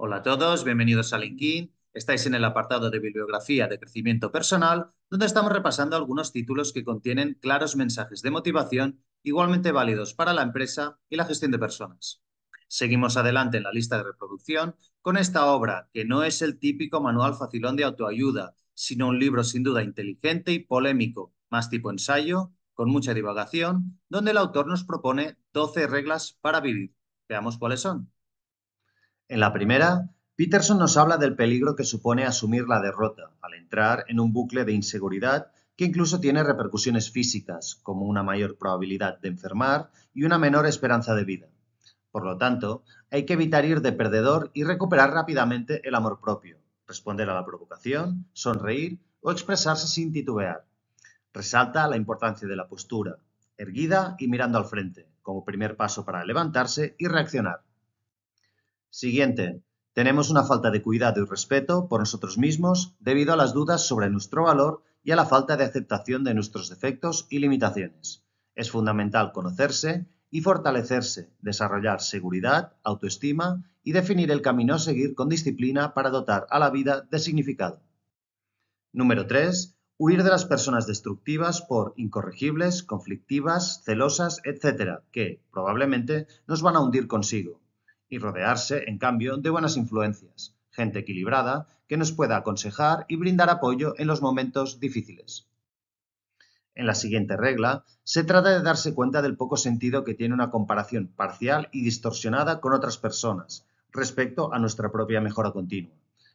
Hola a todos, bienvenidos a LinkedIn. Estáis en el apartado de bibliografía de crecimiento personal, donde estamos repasando algunos títulos que contienen claros mensajes de motivación igualmente válidos para la empresa y la gestión de personas. Seguimos adelante en la lista de reproducción con esta obra, que no es el típico manual facilón de autoayuda, sino un libro sin duda inteligente y polémico, más tipo ensayo, con mucha divagación, donde el autor nos propone 12 reglas para vivir. Veamos cuáles son. En la primera, Peterson nos habla del peligro que supone asumir la derrota, al entrar en un bucle de inseguridad que incluso tiene repercusiones físicas, como una mayor probabilidad de enfermar y una menor esperanza de vida. Por lo tanto, hay que evitar ir de perdedor y recuperar rápidamente el amor propio, responder a la provocación, sonreír o expresarse sin titubear. Resalta la importancia de la postura, erguida y mirando al frente, como primer paso para levantarse y reaccionar. Siguiente. Tenemos una falta de cuidado y respeto por nosotros mismos debido a las dudas sobre nuestro valor y a la falta de aceptación de nuestros defectos y limitaciones. Es fundamental conocerse y fortalecerse, desarrollar seguridad, autoestima y definir el camino a seguir con disciplina para dotar a la vida de significado. Número 3. Huir de las personas destructivas por incorregibles, conflictivas, celosas, etc., que probablemente nos van a hundir consigo y rodearse, en cambio, de buenas influencias, gente equilibrada que nos pueda aconsejar y brindar apoyo en los momentos difíciles. En la siguiente regla, se trata de darse cuenta del poco sentido que tiene una comparación parcial y distorsionada con otras personas respecto a nuestra propia mejora continua.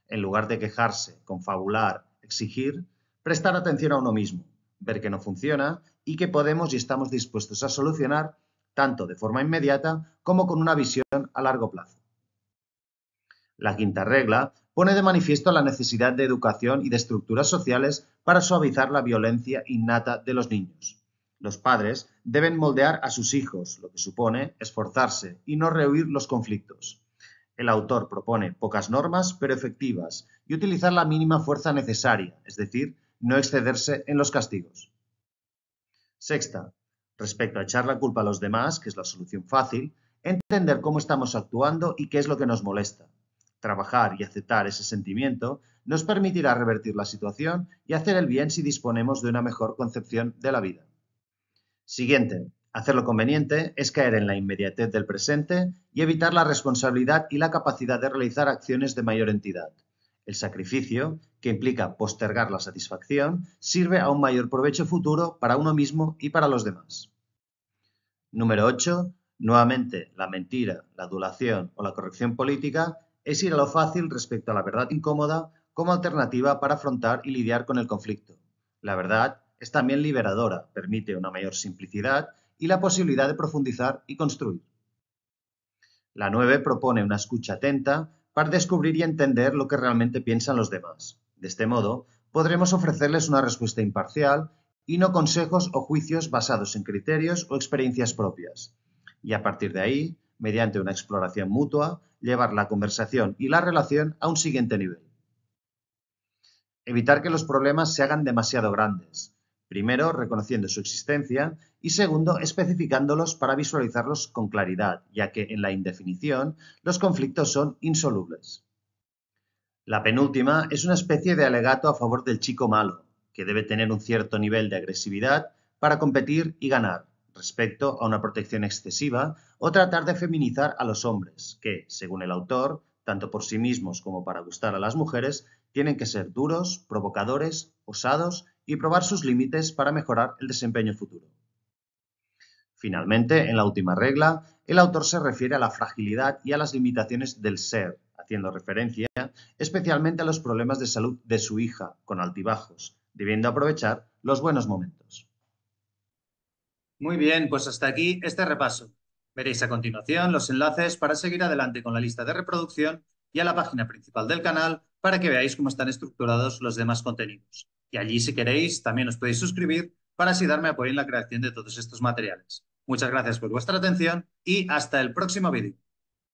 En lugar de quejarse, confabular, exigir, prestar atención a uno mismo, ver que no funciona y que podemos y estamos dispuestos a solucionar tanto de forma inmediata como con una visión a largo plazo. La quinta regla pone de manifiesto la necesidad de educación y de estructuras sociales para suavizar la violencia innata de los niños. Los padres deben moldear a sus hijos, lo que supone esforzarse y no rehuir los conflictos. El autor propone pocas normas, pero efectivas, y utilizar la mínima fuerza necesaria, es decir, no excederse en los castigos. Sexta, Respecto a echar la culpa a los demás, que es la solución fácil, entender cómo estamos actuando y qué es lo que nos molesta. Trabajar y aceptar ese sentimiento nos permitirá revertir la situación y hacer el bien si disponemos de una mejor concepción de la vida. Siguiente, hacer lo conveniente es caer en la inmediatez del presente y evitar la responsabilidad y la capacidad de realizar acciones de mayor entidad. El sacrificio, que implica postergar la satisfacción, sirve a un mayor provecho futuro para uno mismo y para los demás. Número 8. Nuevamente, la mentira, la adulación o la corrección política es ir a lo fácil respecto a la verdad incómoda como alternativa para afrontar y lidiar con el conflicto. La verdad es también liberadora, permite una mayor simplicidad y la posibilidad de profundizar y construir. La 9 propone una escucha atenta para descubrir y entender lo que realmente piensan los demás. De este modo, podremos ofrecerles una respuesta imparcial y no consejos o juicios basados en criterios o experiencias propias. Y a partir de ahí, mediante una exploración mutua, llevar la conversación y la relación a un siguiente nivel. Evitar que los problemas se hagan demasiado grandes, Primero, reconociendo su existencia y segundo, especificándolos para visualizarlos con claridad, ya que en la indefinición los conflictos son insolubles. La penúltima es una especie de alegato a favor del chico malo, que debe tener un cierto nivel de agresividad para competir y ganar, respecto a una protección excesiva o tratar de feminizar a los hombres, que, según el autor, tanto por sí mismos como para gustar a las mujeres, tienen que ser duros, provocadores, osados y probar sus límites para mejorar el desempeño futuro. Finalmente, en la última regla, el autor se refiere a la fragilidad y a las limitaciones del ser, haciendo referencia especialmente a los problemas de salud de su hija, con altibajos, debiendo aprovechar los buenos momentos. Muy bien, pues hasta aquí este repaso. Veréis a continuación los enlaces para seguir adelante con la lista de reproducción y a la página principal del canal para que veáis cómo están estructurados los demás contenidos. Y allí, si queréis, también os podéis suscribir para así darme apoyo en la creación de todos estos materiales. Muchas gracias por vuestra atención y hasta el próximo vídeo.